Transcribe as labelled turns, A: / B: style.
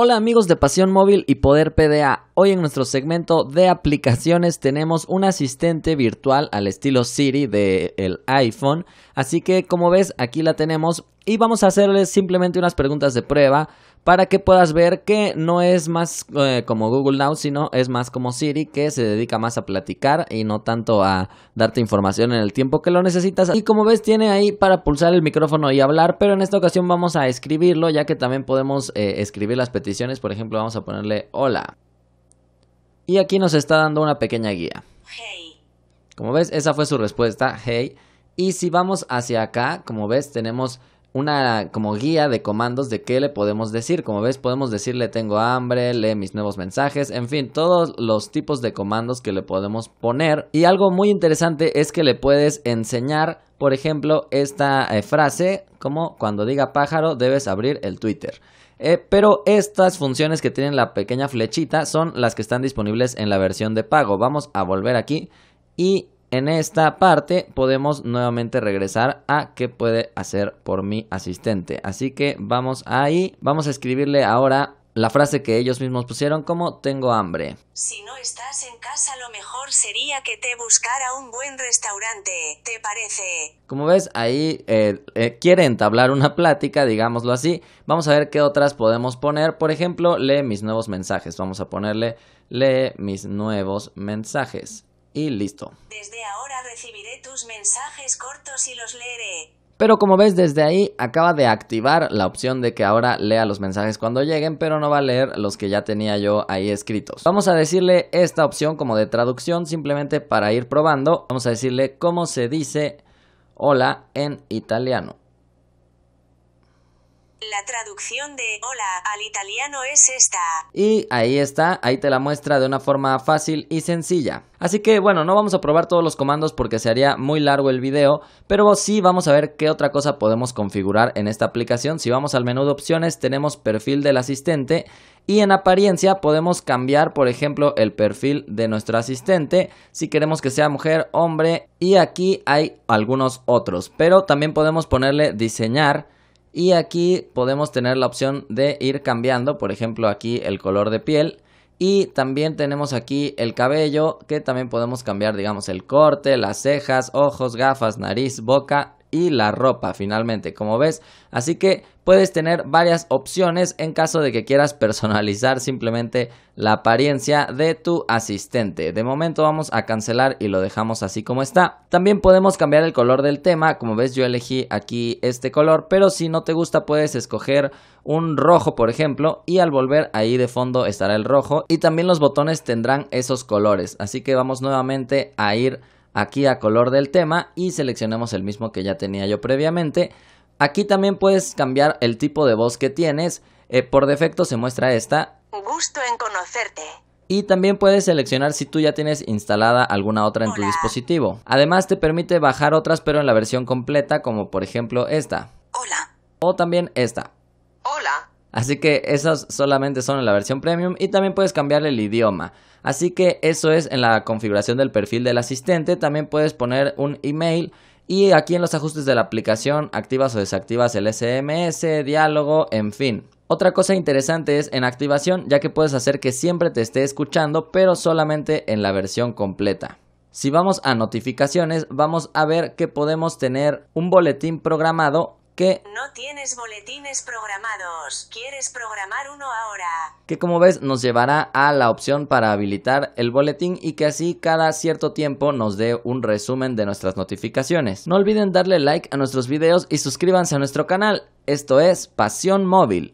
A: Hola amigos de Pasión Móvil y Poder PDA. Hoy en nuestro segmento de aplicaciones tenemos un asistente virtual al estilo Siri del el iPhone. Así que como ves aquí la tenemos y vamos a hacerles simplemente unas preguntas de prueba para que puedas ver que no es más eh, como Google Now, sino es más como Siri, que se dedica más a platicar y no tanto a darte información en el tiempo que lo necesitas. Y como ves, tiene ahí para pulsar el micrófono y hablar, pero en esta ocasión vamos a escribirlo, ya que también podemos eh, escribir las peticiones. Por ejemplo, vamos a ponerle hola. Y aquí nos está dando una pequeña guía. Como ves, esa fue su respuesta, hey. Y si vamos hacia acá, como ves, tenemos una como guía de comandos de qué le podemos decir. Como ves, podemos decirle tengo hambre, lee mis nuevos mensajes, en fin, todos los tipos de comandos que le podemos poner. Y algo muy interesante es que le puedes enseñar, por ejemplo, esta eh, frase como cuando diga pájaro debes abrir el Twitter. Eh, pero estas funciones que tienen la pequeña flechita son las que están disponibles en la versión de pago. Vamos a volver aquí y en esta parte podemos nuevamente regresar a qué puede hacer por mi asistente. Así que vamos ahí, vamos a escribirle ahora la frase que ellos mismos pusieron como tengo hambre.
B: Si no estás en casa lo mejor sería que te buscara un buen restaurante,
A: ¿te parece? Como ves, ahí eh, eh, quiere entablar una plática, digámoslo así. Vamos a ver qué otras podemos poner. Por ejemplo, lee mis nuevos mensajes. Vamos a ponerle lee mis nuevos mensajes y listo.
B: Desde ahora recibiré tus mensajes cortos y los leeré.
A: Pero como ves desde ahí acaba de activar la opción de que ahora lea los mensajes cuando lleguen, pero no va a leer los que ya tenía yo ahí escritos. Vamos a decirle esta opción como de traducción simplemente para ir probando. Vamos a decirle cómo se dice hola en italiano.
B: La traducción de hola al italiano es esta.
A: Y ahí está, ahí te la muestra de una forma fácil y sencilla. Así que bueno, no vamos a probar todos los comandos porque se haría muy largo el video, pero sí vamos a ver qué otra cosa podemos configurar en esta aplicación. Si vamos al menú de opciones tenemos perfil del asistente y en apariencia podemos cambiar por ejemplo el perfil de nuestro asistente si queremos que sea mujer, hombre y aquí hay algunos otros, pero también podemos ponerle diseñar y aquí podemos tener la opción de ir cambiando, por ejemplo aquí el color de piel. Y también tenemos aquí el cabello que también podemos cambiar, digamos, el corte, las cejas, ojos, gafas, nariz, boca, y la ropa finalmente, como ves. Así que puedes tener varias opciones en caso de que quieras personalizar simplemente la apariencia de tu asistente. De momento vamos a cancelar y lo dejamos así como está. También podemos cambiar el color del tema, como ves yo elegí aquí este color, pero si no te gusta puedes escoger un rojo por ejemplo y al volver ahí de fondo estará el rojo y también los botones tendrán esos colores. Así que vamos nuevamente a ir aquí a color del tema y seleccionamos el mismo que ya tenía yo previamente. Aquí también puedes cambiar el tipo de voz que tienes. Eh, por defecto se muestra esta. Gusto
B: en conocerte.
A: Y también puedes seleccionar si tú ya tienes instalada alguna otra en tu dispositivo. Además te permite bajar otras pero en la versión completa como por ejemplo esta. O también esta. Así que esas solamente son en la versión premium y también puedes cambiarle el idioma. Así que eso es en la configuración del perfil del asistente. También puedes poner un email y aquí en los ajustes de la aplicación activas o desactivas el SMS, diálogo, en fin. Otra cosa interesante es en activación ya que puedes hacer que siempre te esté escuchando pero solamente en la versión completa. Si vamos a notificaciones vamos a ver que podemos tener un boletín programado que...
B: No tienes boletines programados, quieres programar uno ahora.
A: Que como ves nos llevará a la opción para habilitar el boletín y que así cada cierto tiempo nos dé un resumen de nuestras notificaciones. No olviden darle like a nuestros videos y suscríbanse a nuestro canal. Esto es Pasión Móvil.